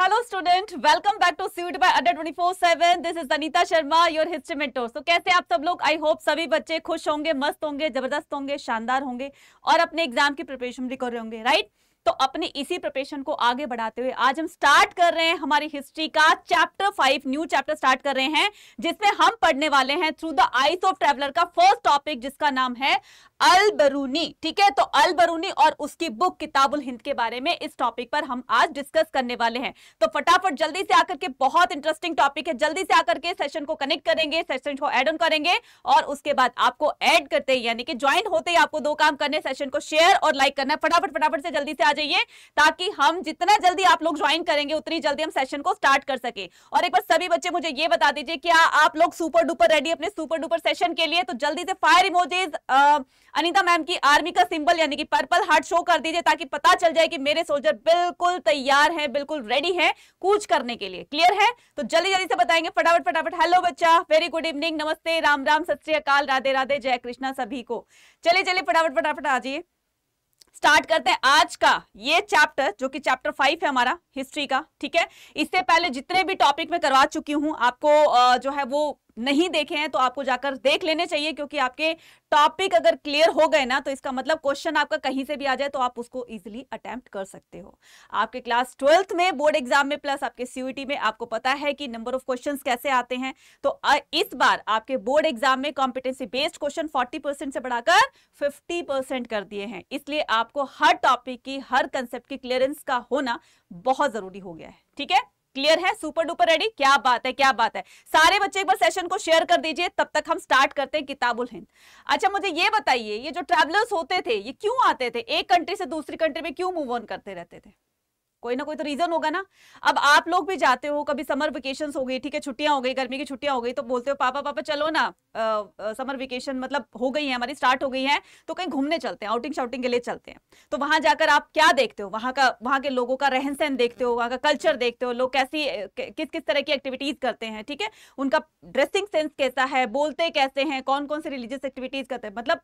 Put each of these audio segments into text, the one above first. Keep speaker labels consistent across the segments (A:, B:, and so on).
A: Hello student welcome back to seat by Adda four seven this is Anita Sharma your history mentor so कैसे आप सब लोग I hope सभी बच्चे खुश होंगे मस्त होंगे जबरदस्त होंगे शानदार होंगे और अपने एग्जाम की प्रिपरेशन भी कर रहे होंगे राइट तो अपने इसी प्रिपरेशन को आगे बढ़ाते हुए आज हम स्टार्ट कर रहे हैं हमारी हिस्ट्री का chapter five new chapter start कर रहे हैं जिसमें हम पढ़ने वाले हैं through the eyes of traveller का फर्स्ट टॉपिक जिसका नाम है अल बरूनी ठीक है तो अल बरूनी और उसकी बुक किताबुल हिंद के बारे में इस टॉपिक पर हम आज डिस्कस करने वाले हैं तो फटाफट जल्दी से आकर के बहुत इंटरेस्टिंग टॉपिक है जल्दी से आकर के सेशन को कनेक्ट करेंगे सेशन को एड ऑन करेंगे और उसके बाद आपको एड करते ही यानी कि ज्वाइन होते ही आपको दो काम करने सेशन को शेयर और लाइक करना फटाफट फटाफट से जल्दी से आ जाइए ताकि हम जितना जल्दी आप लोग ज्वाइन करेंगे उतनी जल्दी हम सेशन को स्टार्ट कर सके और एक बार सभी बच्चे मुझे ये बता दीजिए क्या आप लोग सुपर डुपर रेडी अपने सुपर डुपर सेशन के लिए तो जल्दी से फायर इमोजेज अनिता मैम की आर्मी का सिंबल यानी कि पर्पल हार्ट शो कर दीजिए ताकि पता चल जाए कि मेरे सोल्जर बिल्कुल तैयार हैं बिल्कुल रेडी हैं कूच करने के लिए क्लियर है तो जल्दी जल्दी से बताएंगे फटाफट फटाफट हेलो बच्चा वेरी गुड इवनिंग नमस्ते राम राम सत श्रीकाल राधे राधे जय कृष्णा सभी को चलिए चलिए फटाफट फटाफट आ जाइए स्टार्ट करते हैं आज का ये चैप्टर जो कि चैप्टर फाइव है हमारा हिस्ट्री का ठीक है इससे पहले जितने भी टॉपिक में करवा चुकी हूं आपको जो है वो नहीं देखे हैं तो आपको जाकर देख लेने चाहिए क्योंकि आपके टॉपिक अगर क्लियर हो गए ना तो इसका मतलब क्वेश्चन आपका कहीं से भी आ जाए तो आप उसको इजिली अटेम्प्ट कर सकते हो आपके क्लास ट्वेल्थ में बोर्ड एग्जाम में प्लस आपके सीयूटी में आपको पता है कि नंबर ऑफ क्वेश्चन कैसे आते हैं तो इस बार आपके बोर्ड एग्जाम में कॉम्पिटेंसी बेस्ड क्वेश्चन फोर्टी से बढ़ाकर फिफ्टी कर दिए हैं इसलिए आपको हर टॉपिक की हर कंसेप्ट की क्लियरेंस का होना बहुत जरूरी हो गया है ठीक है क्लियर है सुपर डुपर रेडी क्या बात है क्या बात है सारे बच्चे एक बार सेशन को शेयर कर दीजिए तब तक हम स्टार्ट करते हैं किताबुल हिंद अच्छा मुझे ये बताइए ये जो ट्रेवलर्स होते थे ये क्यों आते थे एक कंट्री से दूसरी कंट्री में क्यों मूव ऑन करते रहते थे कोई ना कोई तो रीजन होगा ना अब आप लोग भी जाते हो कभी समर वेकेशन हो गई ठीक है छुट्टियां हो गई गर्मी की छुट्टियां हो गई तो बोलते हो पापा पापा चलो ना आ, समर वेकेशन मतलब हो गई है हमारी स्टार्ट हो गई है तो कहीं घूमने चलते हैं आउटिंग शाउटिंग के लिए चलते हैं तो वहां जाकर आप क्या देखते हो वहां का वहां के लोगों का रहन सहन देखते हो वहां का कल्चर देखते हो लोग कैसी किस किस तरह की एक्टिविटीज करते हैं ठीक है उनका ड्रेसिंग सेंस कैसा है बोलते कैसे हैं कौन कौन से रिलीजियस एक्टिविटीज करते हैं मतलब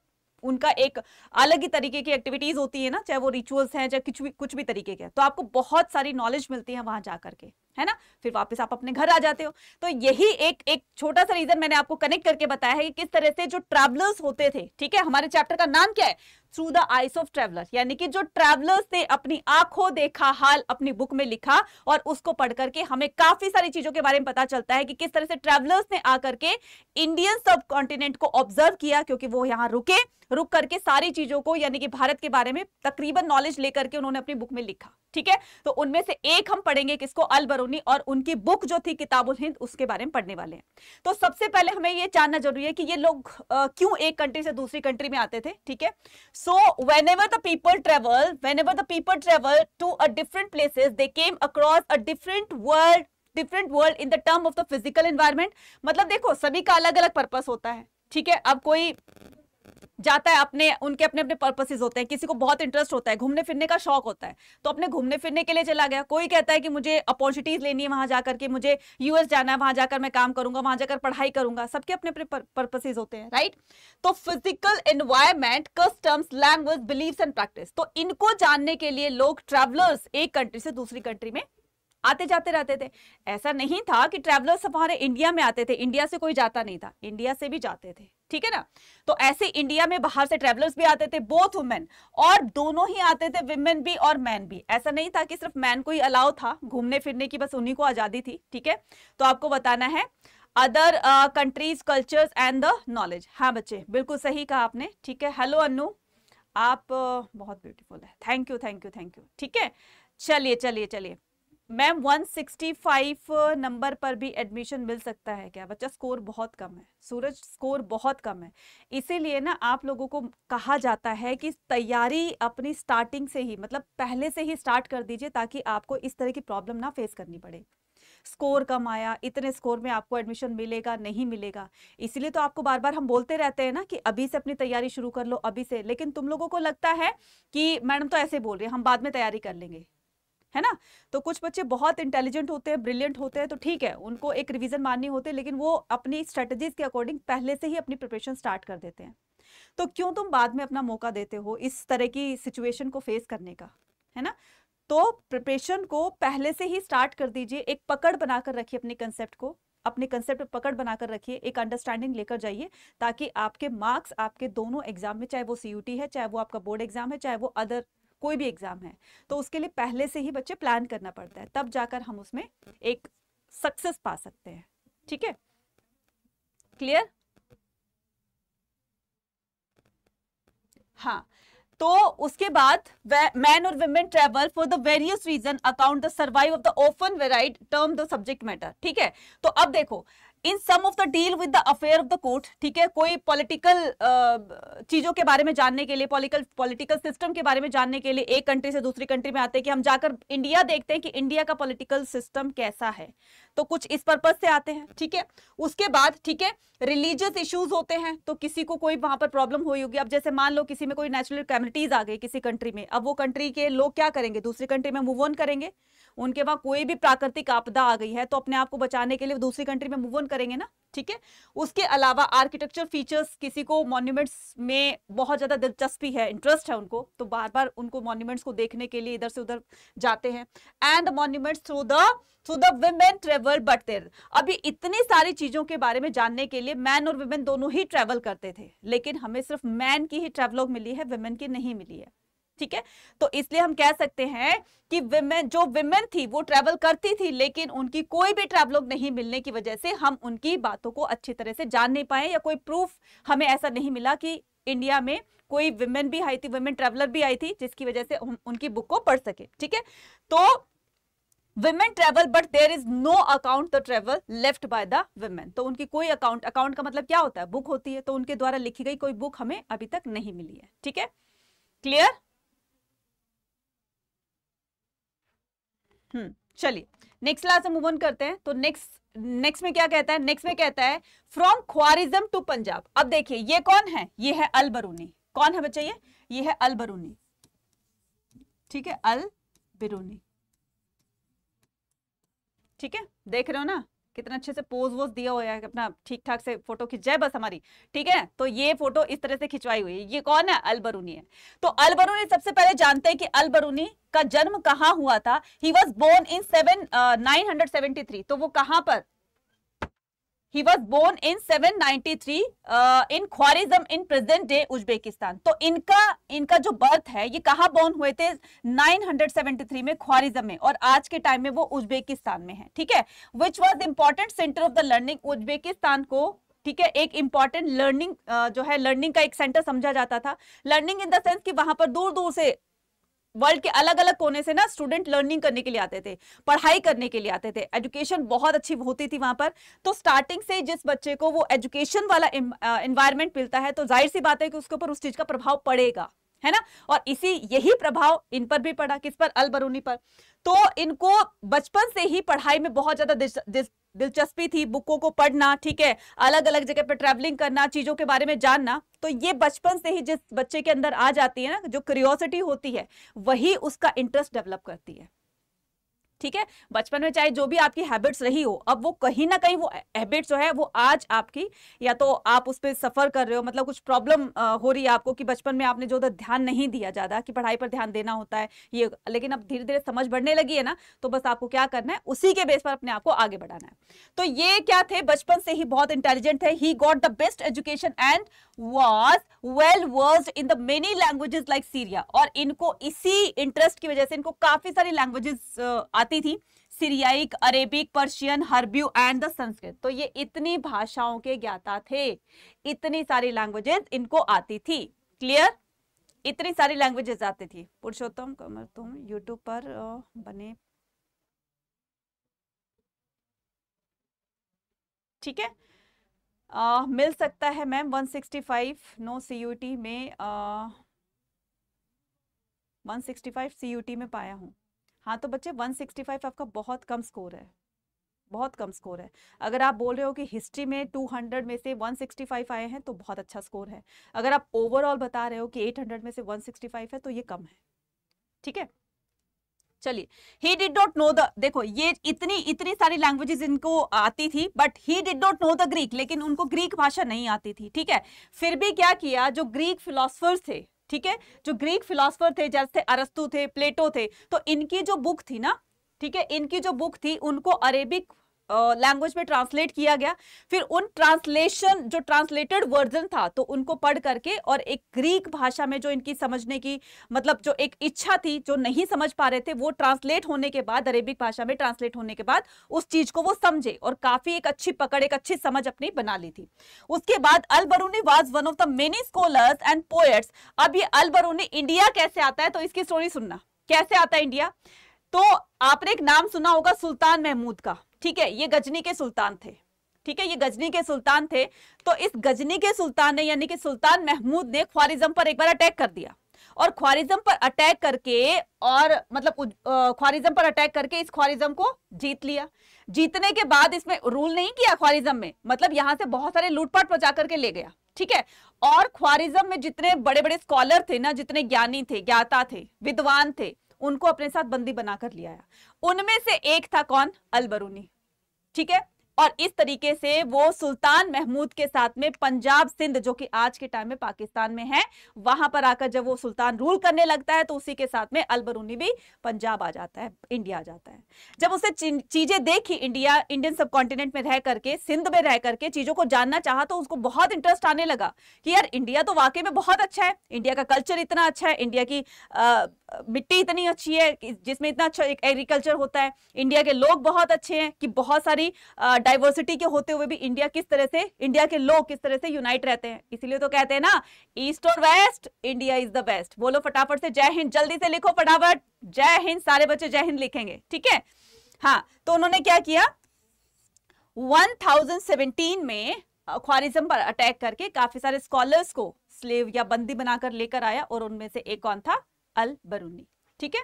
A: उनका एक अलग ही तरीके की एक्टिविटीज होती है ना चाहे वो रिचुअल्स हैं चाहे कुछ भी कुछ भी तरीके के तो आपको बहुत सारी नॉलेज मिलती है वहां जा करके है ना फिर वापस आप अपने घर आ जाते हो तो यही एक एक छोटा सा रीजन मैंने आपको कनेक्ट करके बताया है कि किस तरह से जो ट्रैवलर्स होते थे ठीक है हमारे चैप्टर का नाम क्या है through the eyes of traveller यानी कि जो ट्रैवलर्स थे अपनी आंखों देखा हाल अपनी बुक में लिखा और उसको पढ़ करके हमें काफी सारी चीजों के बारे में पता चलता है कि किस तरह से ट्रैवलर्स ने आकर के इंडियन सब कॉन्टिनेंट को ऑब्जर्व किया क्योंकि वो यहाँ रुके रुक करके सारी चीजों को यानी कि भारत के बारे में तकरीबन नॉलेज लेकर के उन्होंने अपनी बुक में लिखा ठीक है तो उनमें से एक हम पढ़ेंगे किसको अलबर बरूनी और उनकी बुक जो थी किताबुल हिंद उसके बारे में पढ़ने वाले हैं तो सबसे पहले हमें ये जानना जरूरी है कि ये लोग क्यों एक कंट्री से दूसरी कंट्री में आते थे ठीक है so whenever the people travel whenever the people travel to a different places they came across a different world different world in the term of the physical environment मतलब देखो सभी का अलग अलग पर्पस होता है ठीक है अब कोई जाता है अपने उनके अपने अपने पर्पसेज होते हैं किसी को बहुत इंटरेस्ट होता है घूमने फिरने का शौक होता है तो अपने घूमने फिरने के लिए चला गया कोई कहता है कि मुझे अपॉर्चुनिटीज लेनी है वहां जाकर के मुझे यूएस जाना है वहां जाकर मैं काम करूंगा वहां जाकर पढ़ाई करूंगा सबके अपने अपने पर्पसेज होते हैं राइट तो physical environment customs language believe and practice तो इनको जानने के लिए लोग ट्रेवलर्स एक कंट्री से दूसरी कंट्री में आते जाते रहते थे ऐसा नहीं था कि ट्रैवलर्स हमारे इंडिया में आते थे इंडिया से कोई जाता नहीं था इंडिया से भी जाते थे ठीक है ना तो ऐसे इंडिया में बाहर से ट्रैवलर्स भी आते थे बोथ वुमेन और दोनों ही आते थे वुमेन भी और मैन भी ऐसा नहीं था कि सिर्फ मैन को ही अलाउ था घूमने फिरने की बस उन्हीं को आजादी थी ठीक है तो आपको बताना है other countries cultures and the knowledge हाँ बच्चे बिल्कुल सही कहा आपने ठीक है हेलो अनु आप uh, बहुत ब्यूटीफुल है thank you thank you thank you ठीक है चलिए चलिए चलिए मैम 165 नंबर पर भी एडमिशन मिल सकता है क्या बच्चा स्कोर बहुत कम है सूरज स्कोर बहुत कम है इसीलिए ना आप लोगों को कहा जाता है कि तैयारी अपनी स्टार्टिंग से ही मतलब पहले से ही स्टार्ट कर दीजिए ताकि आपको इस तरह की प्रॉब्लम ना फेस करनी पड़े स्कोर कम आया इतने स्कोर में आपको एडमिशन मिलेगा नहीं मिलेगा इसीलिए तो आपको बार बार हम बोलते रहते हैं ना कि अभी से अपनी तैयारी शुरू कर लो अभी से लेकिन तुम लोगों को लगता है कि मैडम तो ऐसे बोल रही है हम बाद में तैयारी कर लेंगे है ना तो कुछ बच्चे बहुत इंटेलिजेंट होते हैं ब्रिलियंट होते हैं तो ठीक है उनको एक रिविजन माननी होती है लेकिन वो अपनी स्ट्रेटजीज के अकॉर्डिंग पहले से ही अपनी प्रिपरेशन स्टार्ट कर देते हैं तो क्यों तुम बाद में अपना मौका देते हो इस तरह की सिचुएशन को फेस करने का है ना तो प्रिपरेशन को पहले से ही स्टार्ट कर दीजिए एक पकड़ बनाकर रखिए अपने कंसेप्ट को अपने कंसेप्ट पकड़ बनाकर रखिए एक अंडरस्टैंडिंग लेकर जाइए ताकि आपके मार्क्स आपके दोनों एग्जाम में चाहे वो सीयूटी है चाहे वो आपका बोर्ड एग्जाम है चाहे वो अदर कोई भी एग्ज़ाम है तो उसके लिए पहले से ही बच्चे प्लान करना पड़ता है तब जाकर हम उसमें एक सक्सेस पा सकते हैं ठीक है क्लियर हाँ तो उसके बाद मैन और women travel for the various reason account the survive of the open varied term the subject matter ठीक है तो अब देखो in some of the deal with the affair of the court ठीक है कोई पॉलिटिकल चीजों के बारे में जानने के लिए पॉलिटिकल पॉलिटिकल सिस्टम के बारे में जानने के लिए एक कंट्री से दूसरी कंट्री में आते हैं कि हम जाकर इंडिया देखते हैं कि इंडिया का पॉलिटिकल सिस्टम कैसा है तो कुछ इस पर्पज से आते हैं ठीक है उसके बाद ठीक है रिलीजियस इश्यूज होते हैं तो किसी को कोई वहां पर प्रॉब्लम हुई होगी अब जैसे मान लो किसी में कोई नेचुरल कम्युनिटीज आ गई किसी कंट्री में अब वो कंट्री के लोग क्या करेंगे दूसरी कंट्री में मूव ऑन करेंगे उनके वहां कोई भी प्राकृतिक आपदा आ गई है तो अपने आप को बचाने के लिए दूसरी कंट्री में मूव ऑन करेंगे ना ठीक है उसके अलावा आर्किटेक्चर फीचर्स किसी को मॉन्यूमेंट्स में बहुत ज़्यादा दिलचस्पी है इंटरेस्ट है उनको तो बार बार उनको मॉन्यूमेंट्स को देखने के लिए इधर से उधर जाते हैं and monuments through the through the women travel but there अभी इतनी सारी चीज़ों के बारे में जानने के लिए मैन और विमेन दोनों ही ट्रेवल करते थे लेकिन हमें सिर्फ मैन की ही ट्रेवलॉग मिली है वुमेन की नहीं मिली है ठीक है तो इसलिए हम कह सकते हैं कि विमेन जो विमेन थी वो ट्रैवल करती थी लेकिन उनकी कोई भी ट्रैवलॉग नहीं मिलने की वजह से हम उनकी बातों को अच्छी तरह से जान नहीं पाए या कोई प्रूफ हमें ऐसा नहीं मिला कि इंडिया में कोई विमेन भी आई थी वुमेन ट्रैवलर भी आई थी जिसकी वजह से हम उनकी बुक को पढ़ सके ठीक है तो women travel but there is no account the travel left by the women तो उनकी कोई अकाउंट अकाउंट का मतलब क्या होता है बुक होती है तो उनके द्वारा लिखी गई कोई बुक हमें अभी तक नहीं मिली है ठीक है क्लियर हम्म, चलिए नेक्स्ट क्लास में मूव ऑन करते हैं तो नेक्स्ट नेक्स्ट में क्या कहता है नेक्स्ट में कहता है फ्रॉम ख्वारिज्म टू पंजाब अब देखिए ये कौन है ये है अल बरूनी कौन है बच्चा ये ये है अल बरूनी ठीक है अल बिरूनी ठीक है देख रहे हो ना कितना अच्छे से पोज वोज दिया हुआ है अपना ठीक ठाक से फोटो खिंच जाए बस हमारी ठीक है तो ये फोटो इस तरह से खिंचवाई हुई है ये कौन है अलबरूनी है तो अलबरूनी सबसे पहले जानते हैं कि अलबरूनी का जन्म कहाँ हुआ था he was born in seven nine hundred seventy three तो वो कहाँ पर he was born in seven ninety three in Khwarizm in present day Uzbekistan. तो इनका इनका जो बर्थ है ये कहाँ बोर्न हुए थे नाइन हंड्रेड सेवेंटी थ्री में ख्वारिजम में और आज के टाइम में वो उज्बेकिस्तान में है ठीक है which was important centre of the learning Uzbekistan को ठीक है एक इम्पॉर्टेंट लर्निंग uh, जो है लर्निंग का एक सेंटर समझा जाता था लर्निंग इन द सेंस कि वहां पर दूर दूर से वर्ल्ड के अलग अलग कोने से ना स्टूडेंट लर्निंग करने के लिए आते थे पढ़ाई करने के लिए आते थे एजुकेशन बहुत अच्छी होती थी वहां पर तो स्टार्टिंग से जिस बच्चे को वो एजुकेशन वाला इन्वायरमेंट मिलता है तो जाहिर सी बात है कि उसके ऊपर उस चीज का प्रभाव पड़ेगा है ना और इसी यही प्रभाव इन पर भी पड़ा किस पर अल बरूनी पर तो इनको बचपन से ही पढ़ाई में बहुत ज्यादा दिलचस्पी थी बुकों को पढ़ना ठीक है अलग अलग जगह पर ट्रैवलिंग करना चीजों के बारे में जानना तो ये बचपन से ही जिस बच्चे के अंदर आ जाती है ना जो क्रियोसिटी होती है वही उसका इंटरेस्ट डेवलप करती है ठीक है बचपन में चाहे जो भी आपकी हैबिट्स रही हो अब वो कहीं ना कहीं वो हैबिट जो है वो आज आपकी या तो आप उस पर सफर कर रहे हो मतलब कुछ प्रॉब्लम हो रही है आपको कि बचपन में आपने जो उधर ध्यान नहीं दिया ज़्यादा कि पढ़ाई पर ध्यान देना होता है ये लेकिन अब धीरे धीरे समझ बढ़ने लगी है ना तो बस आपको क्या करना है उसी के बेस पर अपने आप को आगे बढ़ाना है तो ये क्या थे बचपन से ही बहुत इंटेलिजेंट थे he got the best education and was well versed in the many languages like Syria और इनको इसी इंटरेस्ट की वजह से इनको काफी सारी लैंग्वेजेस आती थी सीरियाई अरेबिक पर्शियन हर्ब्यू एंड द संस्कृत तो ये इतनी भाषाओं के ज्ञाता थे इतनी सारी लैंग्वेजेस इनको आती थी क्लियर इतनी सारी लैंग्वेजेस आती थी पुरुषोत्तम कमर तुम यूट्यूब पर बने ठीक है आ, मिल सकता है मैम 165 नो सीयूटी में वन सिक्सटी सीयूटी में पाया हूँ हाँ तो बच्चे 165 आपका बहुत कम स्कोर है बहुत कम स्कोर है अगर आप बोल रहे हो कि हिस्ट्री में 200 में से 165 आए हैं तो बहुत अच्छा स्कोर है अगर आप ओवरऑल बता रहे हो कि 800 में से 165 है तो ये कम है ठीक है चलिए he did not know the देखो ये इतनी इतनी सारी लैंग्वेजेस इनको आती थी but he did not know the Greek लेकिन उनको ग्रीक भाषा नहीं आती थी ठीक है फिर भी क्या किया जो ग्रीक फिलोसफर्स थे ठीक है जो ग्रीक फिलोसफर थे जैसे अरस्तु थे प्लेटो थे तो इनकी जो बुक थी ना ठीक है इनकी जो बुक थी उनको अरेबिक लैंग्वेज में ट्रांसलेट किया गया फिर उन ट्रांसलेशन जो ट्रांसलेटेड वर्जन था तो उनको पढ़ करके और एक ग्रीक भाषा में जो इनकी समझने की मतलब जो एक इच्छा थी जो नहीं समझ पा रहे थे वो ट्रांसलेट होने के बाद अरेबिक भाषा में ट्रांसलेट होने के बाद उस चीज को वो समझे और काफी एक अच्छी पकड़ एक अच्छी समझ अपनी बना ली थी उसके बाद Al Biruni one of the many scholars and poets अब ये अल बरूनी इंडिया कैसे आता है तो इसकी स्टोरी सुनना कैसे आता है इंडिया तो आपने एक नाम सुना होगा सुल्तान महमूद का ठीक है ये गजनी के सुल्तान थे ठीक है ये गजनी के सुल्तान थे तो इस गजनी के सुल्तान ने यानी कि सुल्तान महमूद ने ख्वारिजम पर एक बार अटैक कर दिया और ख्वारिजम पर अटैक करके और मतलब ख्वारिजम पर अटैक करके इस ख्वारिजम को जीत लिया जीतने के बाद इसमें रूल नहीं किया ख्वारिजम में मतलब यहां से बहुत सारे लूटपाट बचा करके ले गया ठीक है और ख्वारिजम में जितने बड़े बड़े स्कॉलर थे ना जितने ज्ञानी थे ज्ञाता थे विद्वान थे उनको अपने साथ बंदी बनाकर ले आया उनमें से एक था कौन अलबरूनी ठीक है और इस तरीके से वो सुल्तान महमूद के साथ में पंजाब सिंध जो कि आज के टाइम में पाकिस्तान में है वहां पर आकर जब वो सुल्तान रूल करने लगता है तो उसी के साथ में अलबरूनी भी पंजाब आ जाता है इंडिया आ जाता है जब उसे चीजें देखी इंडिया इंडियन सब कॉन्टिनेंट में रह करके सिंध में रह करके चीजों को जानना चाह तो उसको बहुत इंटरेस्ट आने लगा कि यार इंडिया तो वाकई में बहुत अच्छा है इंडिया का कल्चर इतना अच्छा है इंडिया की मिट्टी इतनी अच्छी है जिसमें इतना अच्छा एग्रीकल्चर होता है इंडिया के लोग बहुत अच्छे हैं कि बहुत सारी आ, डाइवर्सिटी के होते हुए भी इंडिया किस तरह से इंडिया के लोग किस तरह से यूनाइट रहते हैं इसीलिए तो कहते हैं ना ईस्ट और west India is the best बोलो फटाफट से जय हिंद जल्दी से लिखो फटाफट जय हिंद सारे बच्चे जय हिंद लिखेंगे ठीक है हाँ तो उन्होंने क्या किया 1017 में अखारिज्म पर अटैक करके काफी सारे स्कॉलर्स को स्लेव या बंदी बनाकर लेकर आया और उनमें से एक कौन था अल बरूनी ठीक है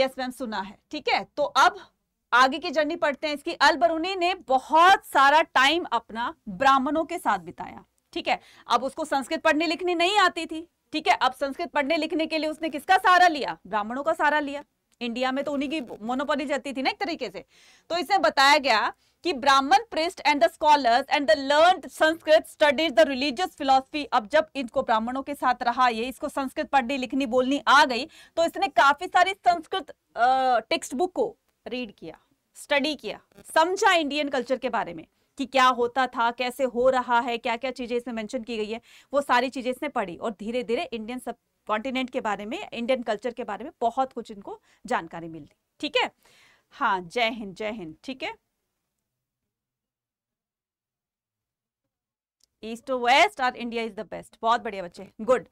A: यस मैम सुना है ठीक है तो अब आगे की जर्नी पढ़ते हैं इसकी अलबरूनी ने बहुत सारा टाइम अपना ब्राह्मणों के साथ बिताया ठीक है अब उसको संस्कृत पढ़ने लिखने नहीं आती थी ठीक है अब संस्कृत पढ़ने लिखने के लिए उसने किसका सहारा लिया ब्राह्मणों का सहारा लिया इंडिया में तो उन्हीं की मोनोपोली जाती थी ना एक तरीके से तो इसे बताया गया कि Brahman priest and the scholars and the learn Sanskrit studies the religious philosophy अब जब इनको ब्राह्मणों के साथ रहा ये इसको संस्कृत पढ़नी लिखनी बोलनी आ गई तो इसने काफी सारी संस्कृत टेक्स्ट बुक को रीड किया स्टडी किया समझा इंडियन कल्चर के बारे में कि क्या होता था कैसे हो रहा है क्या क्या चीज़ें इसमें मेंशन की गई है वो सारी चीज़ें इसने पढ़ी और धीरे धीरे इंडियन सब कॉन्टिनेंट के बारे में इंडियन कल्चर के बारे में बहुत कुछ इनको जानकारी मिल ठीक है हाँ जय हिंद जय हिंद ठीक है ईस्ट टू वेस्ट और इंडिया इज द बेस्ट बहुत बढ़िया बच्चे गुड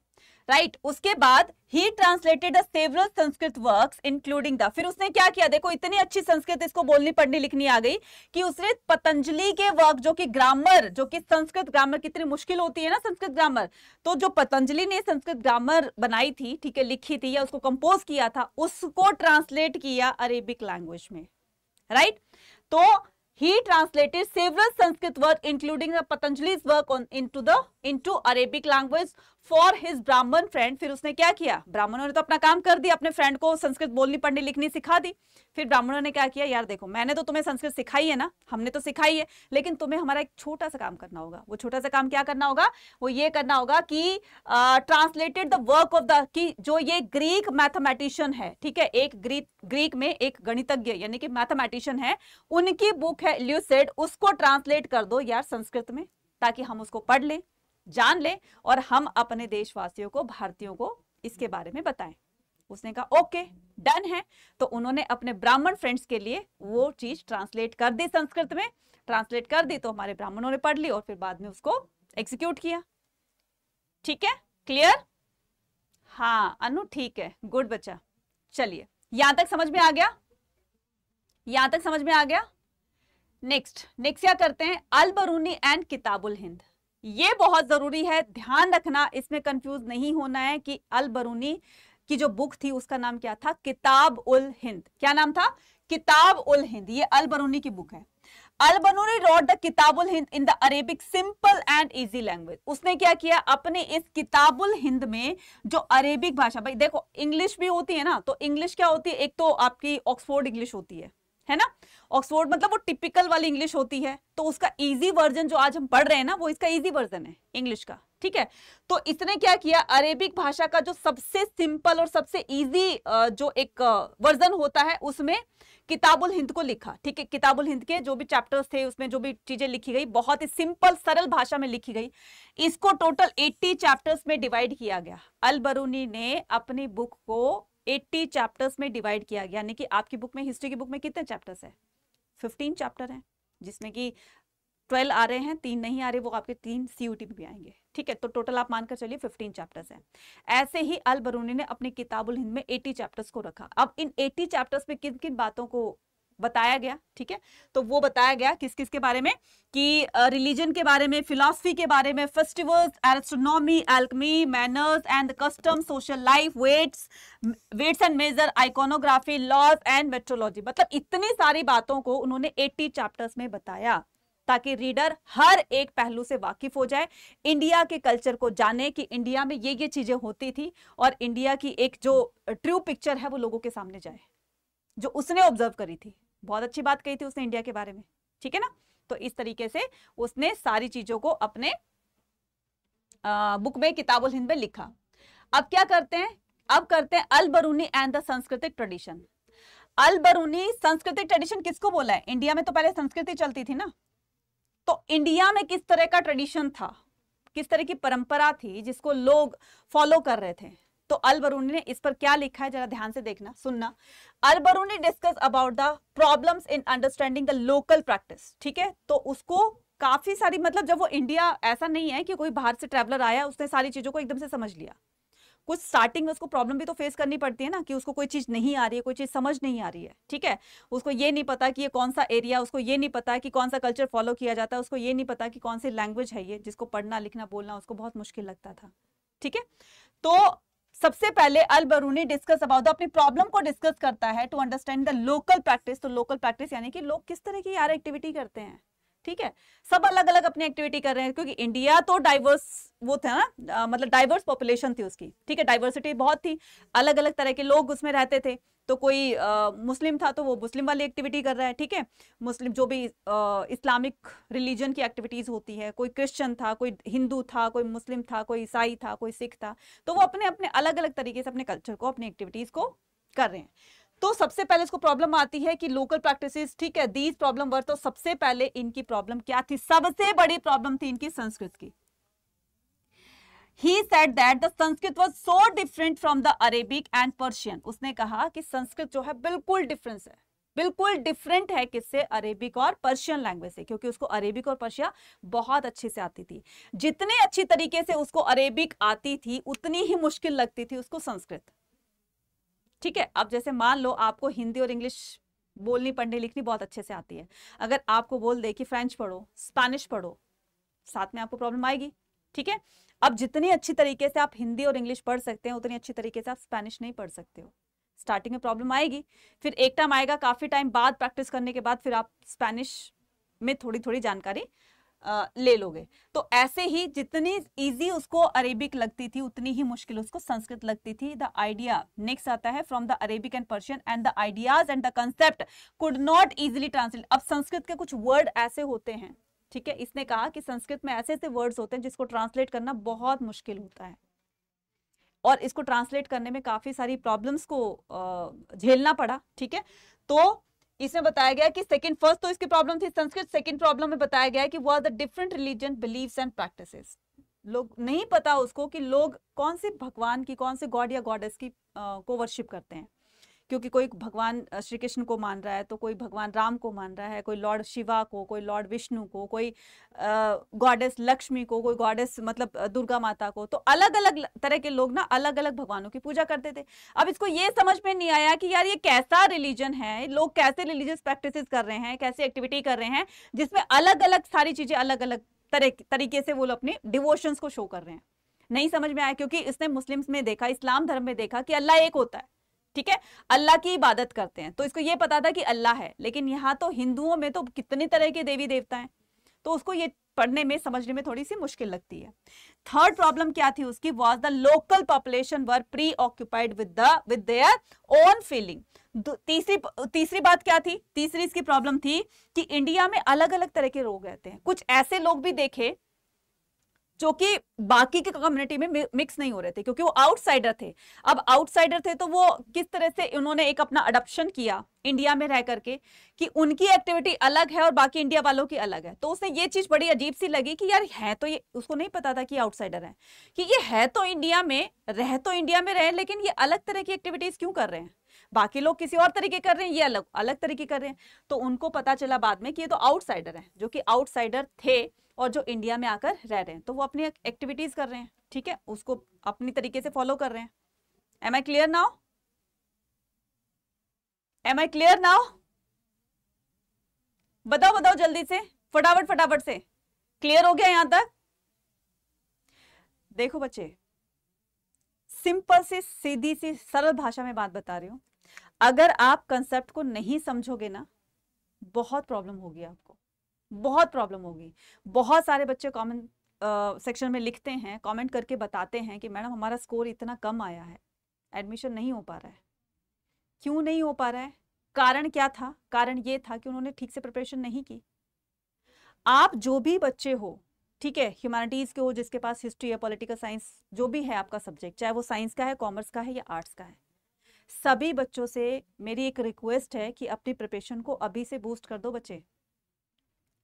A: राइट right. उसके बाद he translated several Sanskrit works including the फिर उसने क्या किया देखो इतनी अच्छी संस्कृत इसको बोलनी पढ़नी लिखनी आ गई कि उसने पतंजलि के वर्क जो कि ग्रामर जो कि संस्कृत ग्रामर कितनी मुश्किल होती है ना संस्कृत ग्रामर तो जो पतंजलि ने संस्कृत ग्रामर बनाई थी ठीक है लिखी थी या उसको कंपोज किया था उसको ट्रांसलेट किया अरेबिक लैंग्वेज में राइट right? तो He translated several Sanskrit works including the Patanjali's work on, into the into Arabic language for his Brahman friend फिर उसने क्या किया ब्राह्मणों ने तो अपना काम कर दिया अपने फ्रेंड को संस्कृत बोलनी पढ़नी लिखनी सिखा दी फिर ब्राह्मणों ने क्या किया यार देखो मैंने तो तुम्हें संस्कृत सिखाई है ना हमने तो सिखाई है लेकिन तुम्हें हमारा एक छोटा सा काम करना होगा वो छोटा सा काम क्या करना होगा वो ये करना होगा कि translated the work of the कि जो ये ग्रीक मैथमेटिशियन है ठीक है एक ग्रीक ग्रीक में एक गणितज्ञ यानी कि मैथमेटिशियन है उनकी बुक है ल्यूसेड उसको ट्रांसलेट कर दो यार संस्कृत में ताकि हम उसको पढ़ लें जान लें और हम अपने देशवासियों को भारतीयों को इसके बारे में बताएं उसने कहा ओके डन है तो उन्होंने अपने ब्राह्मण फ्रेंड्स के लिए वो चीज ट्रांसलेट कर दी संस्कृत में ट्रांसलेट कर दी तो हमारे ब्राह्मणों ने पढ़ ली और फिर बाद में उसको एग्जीक्यूट किया ठीक है क्लियर हाँ अनु ठीक है गुड बच्चा चलिए यहां तक समझ में आ गया यहां तक समझ में आ गया नेक्स्ट नेक्स्ट क्या करते हैं अल बरूनी एंड किताबुल हिंद ये बहुत ज़रूरी है ध्यान रखना इसमें कंफ्यूज नहीं होना है कि अल बरूनी की जो बुक थी उसका नाम क्या था किताब उल हिंद क्या नाम था किताब उल हिंद ये अल बरूनी की बुक है Al Biruni wrote the Kitabul Hind in the Arabic simple and easy language उसने क्या किया अपने इस किताबुल हिंद में जो अरेबिक भाषा भाई देखो इंग्लिश भी होती है ना तो इंग्लिश क्या होती है एक तो आपकी ऑक्सफोर्ड इंग्लिश होती है है ना ऑक्सफोर्ड मतलब वो टिपिकल वाली इंग्लिश होती है तो उसका इजी वर्जन जो आज हम पढ़ रहे हैं ना वो इसका इजी वर्जन है इंग्लिश का ठीक है तो इसने क्या किया अरेबिक भाषा का जो सबसे सिंपल और सबसे इजी जो एक वर्जन होता है उसमें किताबुल हिंद को लिखा ठीक है किताबुल हिंद के जो भी चैप्टर्स थे उसमें जो भी चीजें लिखी गई बहुत ही सिंपल सरल भाषा में लिखी गई इसको टोटल 80 चैप्टर्स में डिवाइड किया गया अल बरूनी ने अपनी बुक को एट्टी चैप्टर्स में डिवाइड किया गया यानी कि आपकी बुक में हिस्ट्री की बुक में कितने चैप्टर्स है फिफ्टीन चैप्टर है जिसमें कि ट्वेल्व आ रहे हैं तीन नहीं आ रहे वो आपके तीन सीयूटी में भी आएंगे ठीक है तो टोटल आप मानकर चलिए फिफ्टीन चैप्टर्स हैं ऐसे ही अल बरूनी ने अपनी किताबुल हिंद में एटी चैप्टर्स को रखा अब इन एटी चैप्टर्स में किन किन बातों को बताया गया ठीक है तो वो बताया गया किस किस के बारे में कि रिलीजन के बारे में फिलॉसफी के बारे में festivals astronomy alchemy manners and custom social life weights weights and measure iconography laws and metrology मतलब इतनी सारी बातों को उन्होंने 80 चैप्टर्स में बताया ताकि रीडर हर एक पहलू से वाकिफ हो जाए इंडिया के कल्चर को जाने कि इंडिया में ये ये चीजें होती थी और इंडिया की एक जो ट्रू पिक्चर है वो लोगों के सामने जाए जो उसने ऑब्जर्व करी थी बहुत अच्छी बात कही थी उसने इंडिया के बारे में ठीक है ना तो इस तरीके से उसने सारी चीजों को अपने आ, बुक में किताबुल हिंद में लिखा अब क्या करते हैं अब करते हैं Al Biruni and the Sanskritic tradition Al Biruni Sanskritic tradition किसको बोला है इंडिया में तो पहले संस्कृति चलती थी ना तो इंडिया में किस तरह का ट्रेडिशन था किस तरह की परंपरा थी जिसको लोग फॉलो कर रहे थे तो अल बरूनी ने इस पर क्या लिखा है जरा ध्यान से देखना सुनना Al Biruni discuss about the problems in understanding the local practice ठीक है तो उसको काफी सारी मतलब जब वो इंडिया ऐसा नहीं है कि कोई बाहर से ट्रेवलर आया उसने सारी चीजों को एकदम से समझ लिया कुछ स्टार्टिंग में उसको प्रॉब्लम भी तो फेस करनी पड़ती है ना कि उसको कोई चीज़ नहीं आ रही है कोई चीज़ समझ नहीं आ रही है ठीक है उसको ये नहीं पता कि ये कौन सा एरिया उसको ये नहीं पता कि कौन सा कल्चर फॉलो किया जाता है उसको ये नहीं पता कि कौन सी लैंग्वेज है ये जिसको पढ़ना लिखना बोलना उसको बहुत मुश्किल लगता था ठीक है तो सबसे पहले अल बरूनी डिस्कस अबाउट अपनी प्रॉब्लम को डिस्कस करता है to understand the local practice तो लोकल प्रैक्टिस यानी कि लोग किस तरह की यार एक्टिविटी करते हैं ठीक है सब अलग अलग अपनी एक्टिविटी कर रहे हैं क्योंकि इंडिया तो डाइवर्स वो था हाँ? ना मतलब डाइवर्स पॉपुलेशन थी उसकी ठीक है डाइवर्सिटी बहुत थी अलग अलग तरह के लोग उसमें रहते थे तो कोई आ, मुस्लिम था तो वो मुस्लिम वाली एक्टिविटी कर रहा है ठीक है मुस्लिम जो भी आ, इस्लामिक रिलीजन की एक्टिविटीज़ होती है कोई क्रिश्चियन था कोई हिंदू था कोई मुस्लिम था कोई ईसाई था कोई सिख था तो वो अपने अपने अलग अलग तरीके से अपने कल्चर को अपनी एक्टिविटीज़ को कर रहे हैं तो सबसे पहले इसको प्रॉब्लम आती है कि लोकल प्रैक्टिसेस ठीक है दीज प्रॉब्लम वर तो सबसे पहले इनकी प्रॉब्लम क्या थी सबसे बड़ी प्रॉब्लम थी इनकी संस्कृत की he said that the Sanskrit was so different from the Arabic and Persian उसने कहा कि संस्कृत जो है बिल्कुल डिफरेंस है बिल्कुल डिफरेंट है किससे अरेबिक और पर्शियन लैंग्वेज से क्योंकि उसको अरेबिक और पर्शिया बहुत अच्छे से आती थी जितने अच्छी तरीके से उसको अरेबिक आती थी उतनी ही मुश्किल लगती थी उसको संस्कृत ठीक है अब जैसे मान लो आपको हिंदी और इंग्लिश बोलनी पढ़नी लिखनी बहुत अच्छे से आती है अगर आपको बोल दे कि फ्रेंच पढ़ो स्पेनिश पढ़ो साथ में आपको प्रॉब्लम आएगी ठीक है अब जितनी अच्छी तरीके से आप हिंदी और इंग्लिश पढ़ सकते हैं उतनी अच्छी तरीके से आप स्पेनिश नहीं पढ़ सकते हो स्टार्टिंग में प्रॉब्लम आएगी फिर एक टाइम आएगा काफ़ी टाइम बाद प्रैक्टिस करने के बाद फिर आप स्पेनिश में थोड़ी थोड़ी जानकारी ले लोगे तो ऐसे ही जितनी इजी उसको अरेबिक लगती थी उतनी ही मुश्किल उसको संस्कृत लगती थी द आइडिया नेक्स्ट आता है from the Arabic and Persian and the ideas and the concept could not easily translate अब संस्कृत के कुछ वर्ड ऐसे होते हैं ठीक है इसने कहा कि संस्कृत में ऐसे ऐसे वर्ड्स होते हैं जिसको ट्रांसलेट करना बहुत मुश्किल होता है और इसको ट्रांसलेट करने में काफ़ी सारी प्रॉब्लम्स को झेलना पड़ा ठीक है तो इसमें बताया गया कि सेकंड फर्स्ट तो इसकी प्रॉब्लम थी संस्कृत सेकंड प्रॉब्लम में बताया गया कि वो are the different religion believes and practices लोग नहीं पता उसको कि लोग कौन से भगवान की कौन से गॉड या गॉडेस की आ, को वर्शिप करते हैं क्योंकि कोई भगवान श्री कृष्ण को मान रहा है तो कोई भगवान राम को मान रहा है कोई लॉर्ड शिवा को कोई लॉर्ड विष्णु को कोई गॉडेस लक्ष्मी को कोई गॉडेस मतलब दुर्गा माता को तो अलग अलग तरह के लोग ना अलग अलग भगवानों की पूजा करते थे अब इसको ये समझ में नहीं आया कि यार ये कैसा रिलीजन है लोग कैसे रिलीजियस प्रैक्टिस कर रहे हैं कैसे एक्टिविटी कर रहे हैं जिसमें अलग अलग सारी चीजें अलग अलग तरीके से वो लोग अपने डिवोशंस को शो कर रहे हैं नहीं समझ में आया क्योंकि इसने मुस्लिम्स में देखा इस्लाम धर्म में देखा कि अल्लाह एक होता है ठीक है अल्लाह की इबादत करते हैं तो इसको ये पता था कि अल्लाह है लेकिन यहाँ तो हिंदुओं में तो कितने तरह के देवी देवता हैं तो उसको ये पढ़ने में समझने में थोड़ी सी मुश्किल लगती है थर्ड प्रॉब्लम क्या थी उसकी was the local population were preoccupied with the with their own feeling तीसरी तीसरी बात क्या थी तीसरी इसकी प्रॉब्लम थी कि इंडिया में अलग अलग तरह के लोग रहते हैं कुछ ऐसे लोग भी देखे जो कि बाकी के कम्युनिटी में मिक्स नहीं हो रहे थे क्योंकि वो आउटसाइडर थे अब आउटसाइडर थे तो वो किस तरह से उन्होंने एक अपना अडप्शन किया इंडिया में रह करके कि उनकी एक्टिविटी अलग है और बाकी इंडिया वालों की अलग है तो उसे ये चीज बड़ी अजीब सी लगी कि यार है तो ये उसको नहीं पता था कि आउटसाइडर है कि ये है तो इंडिया में रह तो इंडिया में रहे लेकिन ये अलग तरह की एक्टिविटीज क्यों कर रहे हैं बाकी लोग किसी और तरीके कर रहे हैं ये अलग अलग तरीके कर रहे हैं तो उनको पता चला बाद में कि ये तो आउटसाइडर हैं जो कि आउटसाइडर थे और जो इंडिया में आकर रह रहे हैं तो वो अपनी एक्टिविटीज कर रहे हैं ठीक है उसको अपनी तरीके से फॉलो कर रहे हैं am I clear now am I clear now बताओ बताओ जल्दी से फटाफट फटाफट से क्लियर हो गया यहां तक देखो बच्चे सिंपल से सीधी सी सरल भाषा में बात बता रही हूं अगर आप कंसेप्ट को नहीं समझोगे ना बहुत प्रॉब्लम होगी आपको बहुत प्रॉब्लम होगी बहुत सारे बच्चे कॉमेंट सेक्शन में लिखते हैं कमेंट करके बताते हैं कि मैडम हमारा स्कोर इतना कम आया है एडमिशन नहीं हो पा रहा है क्यों नहीं हो पा रहा है कारण क्या था कारण ये था कि उन्होंने ठीक से प्रिपरेशन नहीं की आप जो भी बच्चे हो ठीक है ह्यूमैनिटीज़ के हो जिसके पास हिस्ट्री या पॉलिटिकल साइंस जो भी है आपका सब्जेक्ट चाहे वो साइंस का है कॉमर्स का है या आर्ट्स का है सभी बच्चों से मेरी एक रिक्वेस्ट है कि अपनी प्रिपरेशन को अभी से बूस्ट कर दो बच्चे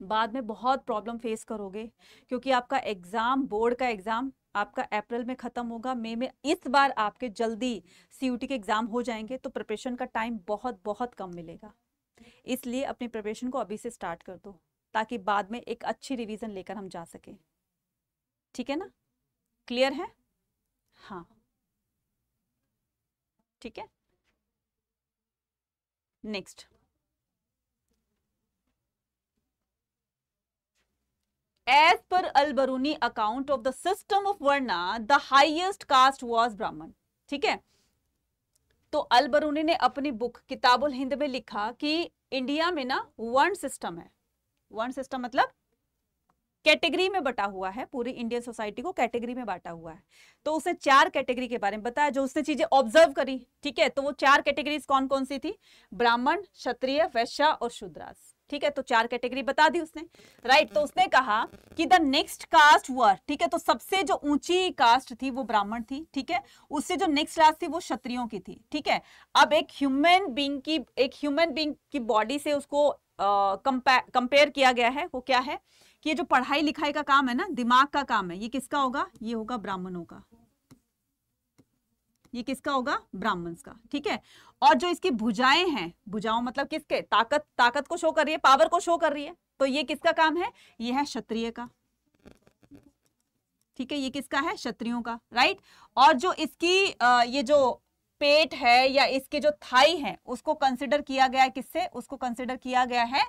A: बाद में बहुत प्रॉब्लम फेस करोगे क्योंकि आपका एग्ज़ाम बोर्ड का एग्ज़ाम आपका अप्रैल में ख़त्म होगा मई में इस बार आपके जल्दी सी के एग्ज़ाम हो जाएंगे तो प्रिपरेशन का टाइम बहुत बहुत कम मिलेगा इसलिए अपनी प्रिपरेशन को अभी से स्टार्ट कर दो ताकि बाद में एक अच्छी रिवीजन लेकर हम जा सकें ठीक है ना क्लियर है हाँ ठीक है नेक्स्ट एज पर Al Biruni account of the system of varna the highest caste was Brahman ठीक है तो अलबरूनी ने अपनी बुक किताबुल हिंद में लिखा कि इंडिया में ना वर्ण सिस्टम है वर्ण सिस्टम मतलब कैटेगरी में बटा हुआ है पूरी इंडियन सोसाइटी को कैटेगरी में बांटा हुआ है तो उसने चार कैटेगरी के बारे में बताया जो उसने चीजें ऑब्जर्व करी ठीक है तो वो चार कैटेगरीज कौन कौन सी थी ब्राह्मण क्षत्रिय वैश्य और शुद्रास ठीक है तो चार कैटेगरी बता दी उसने राइट तो उसने कहा कि द नेक्स्ट कास्ट वर ठीक है तो सबसे जो ऊंची कास्ट थी वो ब्राह्मण थी ठीक है उससे जो नेक्स्ट क्लास थी वो क्षत्रियों की थी ठीक है अब एक ह्यूमन बींग की एक ह्यूमन बींग की बॉडी से उसको कंपेयर uh, किया गया है वो क्या है कि ये जो पढ़ाई लिखाई का काम है ना दिमाग का काम है ये किसका होगा ये होगा ब्राह्मणों का ये किसका होगा ब्राह्मण का ठीक है और जो इसकी भुजाएं हैं भुजाओं मतलब किसके ताकत ताकत को शो कर रही है पावर को शो कर रही है तो ये किसका काम है ये है क्षत्रिय का ठीक है ये किसका है क्षत्रियो का राइट और जो इसकी आ, ये जो पेट है या इसके जो थाई है उसको कंसिडर किया गया है किससे उसको कंसिडर किया गया है